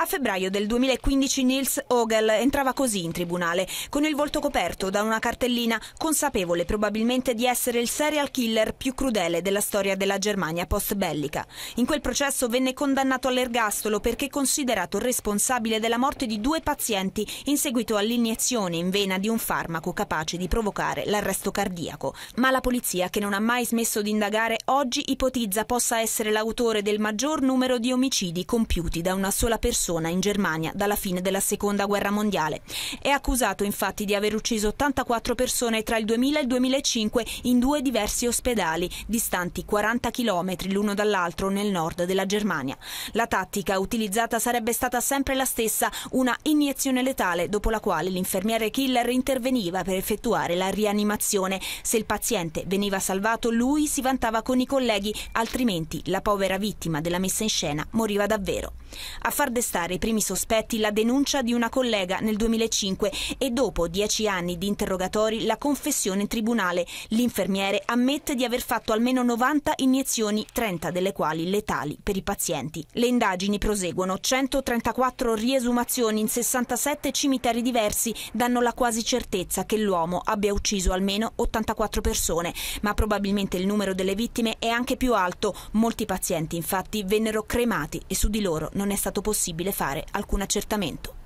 A febbraio del 2015 Nils Ogel entrava così in tribunale, con il volto coperto da una cartellina, consapevole probabilmente di essere il serial killer più crudele della storia della Germania post-bellica. In quel processo venne condannato all'ergastolo perché considerato responsabile della morte di due pazienti in seguito all'iniezione in vena di un farmaco capace di provocare l'arresto cardiaco. Ma la polizia, che non ha mai smesso di indagare, oggi ipotizza possa essere l'autore del maggior numero di omicidi compiuti da una sola persona persona in Germania dalla fine della Seconda Guerra Mondiale. È accusato infatti di aver ucciso 84 persone tra il 2000 e il 2005 in due diversi ospedali, distanti 40 km l'uno dall'altro nel nord della Germania. La tattica utilizzata sarebbe stata sempre la stessa, una iniezione letale dopo la quale l'infermiere killer interveniva per effettuare la rianimazione. Se il paziente veniva salvato lui si vantava con i colleghi, altrimenti la povera vittima della messa in scena moriva davvero. A far destare avanzare i primi sospetti la denuncia di una collega nel 2005 e dopo dieci anni di interrogatori la confessione in tribunale. L'infermiere ammette di aver fatto almeno 90 iniezioni, 30 delle quali letali per i pazienti. Le indagini proseguono. 134 riesumazioni in 67 cimiteri diversi danno la quasi certezza che l'uomo abbia ucciso almeno 84 persone, ma probabilmente il numero delle vittime è anche più alto. Molti pazienti infatti vennero cremati e su di loro non è stato possibile fare alcun accertamento.